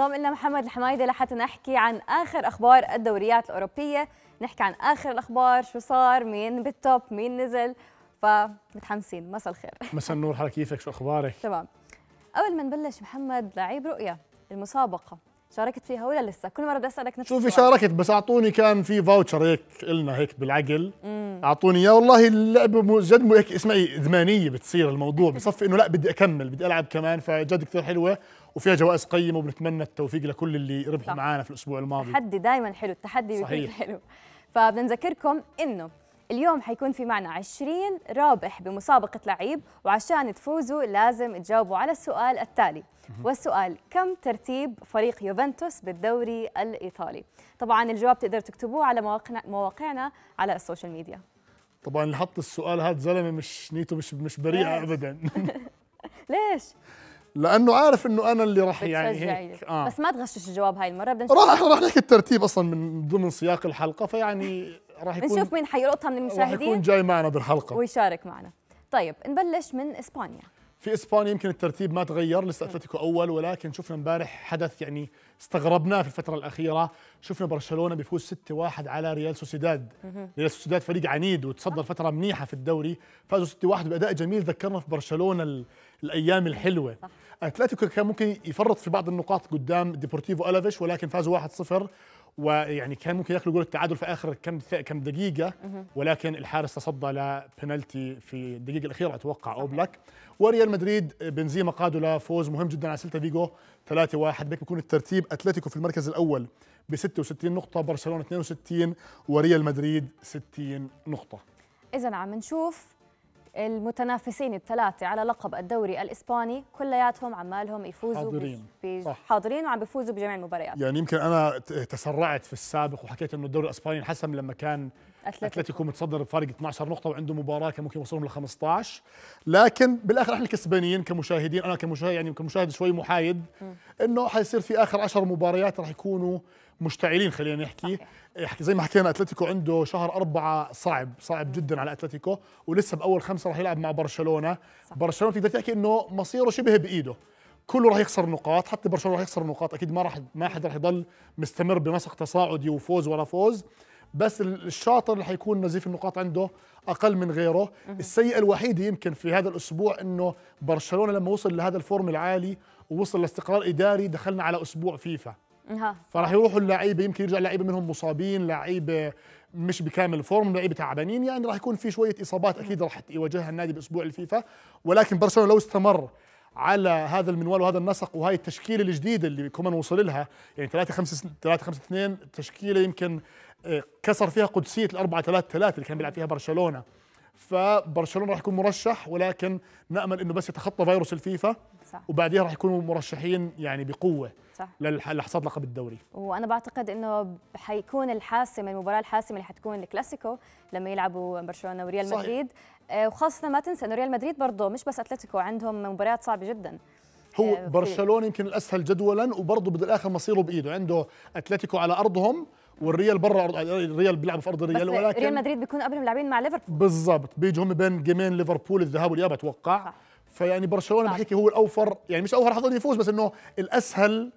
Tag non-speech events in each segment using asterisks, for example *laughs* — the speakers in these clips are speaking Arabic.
انضم لنا محمد الحمايده لحتى نحكي عن اخر اخبار الدوريات الاوروبيه نحكي عن اخر الاخبار شو صار مين بالتوب مين نزل فمتحمسين مساء الخير مساء النور حالك كيفك شو اخبارك تمام قبل ما نبلش محمد لعيب رؤيا المسابقه شاركت فيها ولا لسه؟ كل مرة بدي اسالك نفس شوفي شاركت بس اعطوني كان في فاوتشر هيك النا هيك بالعقل مم. اعطوني اياه والله اللعبة جد هيك اسمعي ادمانية بتصير الموضوع بصفي انه لا بدي اكمل بدي العب كمان فجد كثير حلوة وفيها جوائز قيمة وبنتمنى التوفيق لكل اللي ربحوا معنا في الاسبوع الماضي التحدي دائما حلو التحدي بيكون حلو فبنذكركم انه اليوم حيكون في معنا 20 رابح بمسابقة لعيب وعشان تفوزوا لازم تجاوبوا على السؤال التالي والسؤال كم ترتيب فريق يوفنتوس بالدوري الإيطالي طبعا الجواب تقدر تكتبوه على مواقعنا, مواقعنا على السوشيال ميديا طبعا اللي حط السؤال هذا زلمه مش نيته مش مش بريئه ابدا *laughs* ليش؟ لانه عارف انه انا اللي راح يعني هيك يعني. آه. بس ما تغشش الجواب هاي المره بدنا راح راح نحكي الترتيب اصلا من ضمن سياق الحلقه فيعني راح يكون بنشوف مين حيلقطها من المشاهدين راح يكون جاي معنا بالحلقه ويشارك معنا طيب نبلش من اسبانيا في اسبانيا يمكن الترتيب ما تغير لسه اتلتيكو اول ولكن شفنا امبارح حدث يعني استغربناه في الفتره الاخيره شفنا برشلونه بيفوز 6-1 على ريال سوسيداد ريال سوسيداد فريق عنيد وتصدر فتره منيحه في الدوري فازوا 6-1 باداء جميل ذكرنا في برشلونه الايام الحلوه اتلتيكو كان ممكن يفرط في بعض النقاط قدام ديبورتيفو الافيش ولكن فازوا 1-0 ويعني كان ممكن ياكلوا جول التعادل في اخر كم كم دقيقه ولكن الحارس تصدى لبنالتي في الدقيقه الاخيره اتوقع اوبلاك وريال مدريد بنزيما قادوا لفوز مهم جدا على سيلتا فيجو 3-1 بك بيكون الترتيب اتلتيكو في المركز الاول ب 66 نقطه برشلونه 62 وريال مدريد 60 نقطه اذا عم نشوف المتنافسين الثلاثة على لقب الدوري الإسباني كلياتهم عمالهم يفوزوا حاضرين صح. حاضرين وعم بيفوزوا بجميع المباريات يعني يمكن أنا تسرعت في السابق وحكيت إنه الدوري الإسباني انحسم لما كان أتلتيكو متصدر بفارق 12 نقطة وعنده مباراة كان ممكن يوصلهم ل 15 لكن بالآخر احنا كسبانين كمشاهدين أنا كمشاهد يعني كمشاهد شوي محايد إنه حيصير في آخر 10 مباريات راح يكونوا مشتعلين خلينا نحكي يحكي زي ما حكينا اتلتيكو عنده شهر أربعة صعب صعب جدا على اتلتيكو ولسه باول خمسه راح يلعب مع برشلونه برشلونه تقدر تحكي انه مصيره شبه بايده كله راح يخسر نقاط حتى برشلونه راح يخسر نقاط اكيد ما راح ما حد راح يضل مستمر بنسق تصاعدي وفوز ورا فوز بس الشاطر اللي حيكون نزيف النقاط عنده اقل من غيره السيئه الوحيده يمكن في هذا الاسبوع انه برشلونه لما وصل لهذا الفورم العالي ووصل لاستقرار اداري دخلنا على اسبوع فيفا فراح يروحوا اللعيبه يمكن يرجع لعيبه منهم مصابين لعيبه مش بكامل فورم لعيبه تعبانين يعني راح يكون في شويه اصابات اكيد راح يواجهها النادي باسبوع الفيفا ولكن برشلونه لو استمر على هذا المنوال وهذا النسق وهي التشكيله الجديده اللي كومان وصل لها يعني 3 5 3 5 2 تشكيله يمكن آه، كسر فيها قدسيه الأربعة 3 3 اللي كان بيلعب فيها برشلونه فبرشلونه راح يكون مرشح ولكن نامل انه بس يتخطى فيروس الفيفا صح. وبعديها راح يكونوا مرشحين يعني بقوه صح. لحصاد لقب الدوري وانا بعتقد انه حيكون الحاسم المباراه الحاسمه اللي حتكون الكلاسيكو لما يلعبوا برشلونه وريال مدريد آه، وخاصه ما تنسى انه ريال مدريد برضه مش بس اتلتيكو عندهم مباريات صعبه جدا هو آه، برشلونه يمكن الاسهل جدولا وبرضه بالاخر مصيره بايده عنده اتلتيكو على ارضهم والريال بره ارض الريال بيلعبوا في ارض الريال ولكن ريال مدريد بيكون قبل ملاعبين مع ليفربول بالظبط بيجوا هم بين جيمين ليفربول الذهاب والاياب اتوقع صح. فيعني برشلونه بحكي هو الاوفر يعني مش اوفر حظه يفوز بس انه الاسهل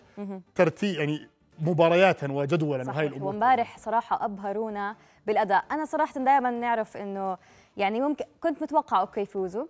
ترتيب يعني مبارياتا وجدولا وهي الامور وامبارح صراحه ابهرونا بالاداء انا صراحه دائما نعرف انه يعني ممكن كنت متوقع اوكي يفوزوا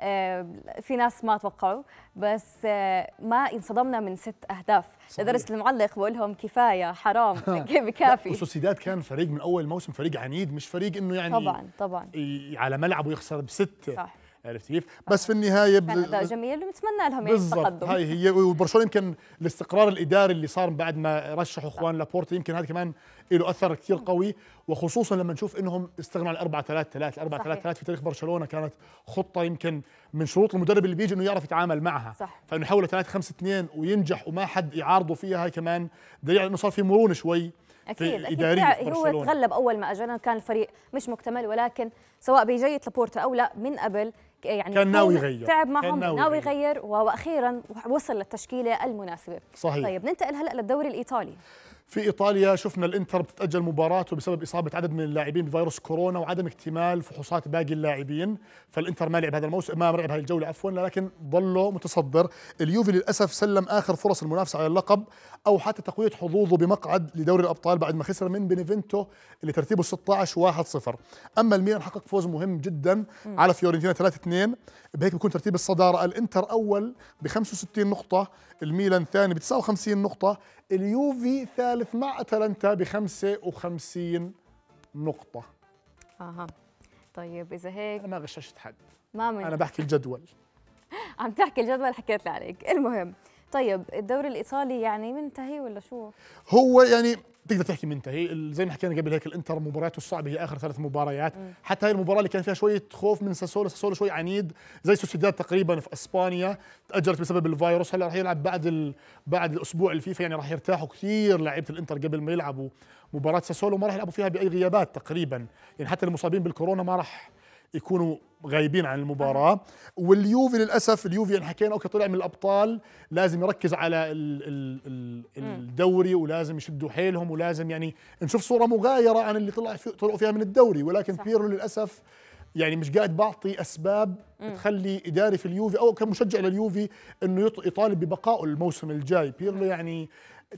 آه، في ناس ما توقعوا بس آه، ما انصدمنا من ست اهداف لدرجه المعلق بقول لهم كفايه حرام بكافي *laughs* سوسيداد كان فريق من اول موسم فريق عنيد مش فريق انه يعني طبعا طبعا على ملعبه يخسر بست صح عرفت كيف آه. بس في النهايه كان اداء جميل ونتمنى لهم يعني التقدم هاي هي وبرشلونه يمكن الاستقرار الاداري اللي صار بعد ما رشحوا اخوان لابورتي يمكن هذا كمان له اثر كثير قوي وخصوصا لما نشوف انهم استغنوا عن 4 3 3 4 3 3 في تاريخ برشلونه كانت خطه يمكن من شروط المدرب اللي بيجي انه يعرف يتعامل معها صح. فانه يحول 3 5 2 وينجح وما حد يعارضه فيها هاي كمان دليل انه صار في مرونه شوي اكيد اكيد هو تغلب اول ما اجانا كان الفريق مش مكتمل ولكن سواء بجية لابورتا او لا من قبل يعني كان ناوي يغير تعب معهم ناوي يغير واخيرا وصل للتشكيله المناسبه صحيح طيب ننتقل هلا للدوري الايطالي في ايطاليا شفنا الانتر بتتاجل مباراته بسبب اصابه عدد من اللاعبين بفيروس كورونا وعدم اكتمال فحوصات باقي اللاعبين فالانتر ما لعب هذا الموسم ما لعب هذه الجوله عفوا لكن ظله متصدر اليوفي للاسف سلم اخر فرص المنافسه على اللقب او حتى تقويه حظوظه بمقعد لدوري الابطال بعد ما خسر من بينيفينتو اللي ترتيبه 16 1-0 اما الميلان حقق فوز مهم جدا على فيورنتينا 3-2 بهيك بيكون ترتيب الصداره الانتر اول ب 65 نقطه الميلان ثاني ب 59 نقطه اليوفي ثالث الثالث مع اتلانتا ب 55 نقطة اها طيب اذا هيك انا غششت حد ما من انا بحكي الجدول *laughs* عم تحكي الجدول حكيت عليك المهم طيب الدوري الايطالي يعني منتهي ولا شو؟ هو يعني تقدر تحكي منتهي زي ما حكينا قبل هيك الانتر مبارياته الصعبه هي اخر ثلاث مباريات م. حتى هاي المباراه اللي كان فيها شويه خوف من ساسولو ساسولو شوي عنيد زي سوسيداد تقريبا في اسبانيا تاجرت بسبب الفيروس هلا راح يلعب بعد ال... بعد الاسبوع الفيفا يعني راح يرتاحوا كثير لعيبه الانتر قبل ما يلعبوا مباراه ساسولو ما راح يلعبوا فيها باي غيابات تقريبا يعني حتى المصابين بالكورونا ما راح يكونوا غايبين عن المباراة واليوفي للأسف اليوفي يعني حكينا أوكي طلع من الأبطال لازم يركز على الدوري ولازم يشدوا حيلهم ولازم يعني نشوف صورة مغايرة عن اللي طلع في طلعوا فيها من الدوري ولكن صح. بيرلو للأسف يعني مش قاعد بعطي اسباب م. تخلي اداري في اليوفي او كمشجع لليوفي انه يطالب ببقائه الموسم الجاي بيرلو يعني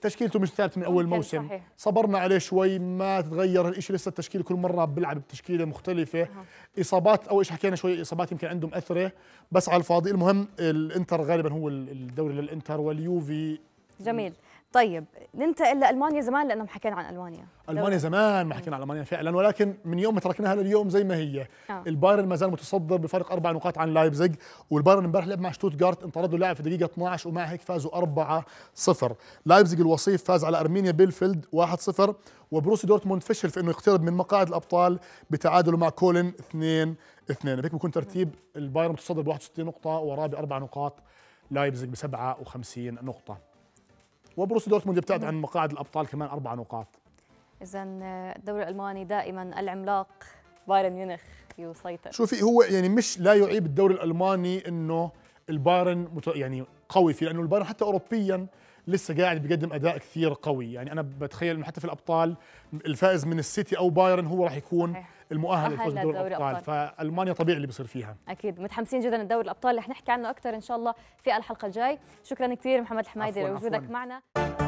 تشكيلته مش ثابت من اول موسم صحيح. صبرنا عليه شوي ما تتغير الشيء لسه التشكيل كل مره بيلعب بتشكيله مختلفه أه. اصابات اول شيء حكينا شوي اصابات يمكن عندهم اثره بس على الفاضي المهم الانتر غالبا هو الدوري للانتر واليوفي جميل طيب ننتقل لالمانيا زمان لانه حكينا عن المانيا المانيا زمان ما حكينا عن المانيا فعلا ولكن من يوم ما تركناها لليوم زي ما هي آه. البايرن ما زال متصدر بفارق اربع نقاط عن لايبزيج والبايرن امبارح لعب مع شتوتغارت انطردوا لاعب في دقيقه 12 ومع هيك فازوا 4 0 لايبزيج الوصيف فاز على ارمينيا بيلفيلد 1 0 وبروسي دورتموند فشل في انه يقترب من مقاعد الابطال بتعادله مع كولن 2 2 هيك بكون ترتيب البايرن متصدر ب 61 نقطه وراه باربع نقاط لايبزيج ب 57 نقطه وبروسيا دورتموند يبتعد عن مقاعد الابطال كمان اربع نقاط اذا آه، الدوري الالماني دائما العملاق بايرن ميونخ يسيطر شوفي هو يعني مش لا يعيب الدوري الالماني انه البايرن يعني قوي فيه لانه البايرن حتى اوروبيا لسه قاعد بيقدم اداء كثير قوي يعني انا بتخيل انه حتى في الابطال الفائز من السيتي او بايرن هو راح يكون صحيح. المؤهل للفوز بدوري الابطال فالمانيا طبيعي اللي بيصير فيها اكيد متحمسين جدا لدوري الابطال رح نحكي عنه اكثر ان شاء الله في الحلقه الجاي شكرا كثير محمد الحمايدي لوجودك معنا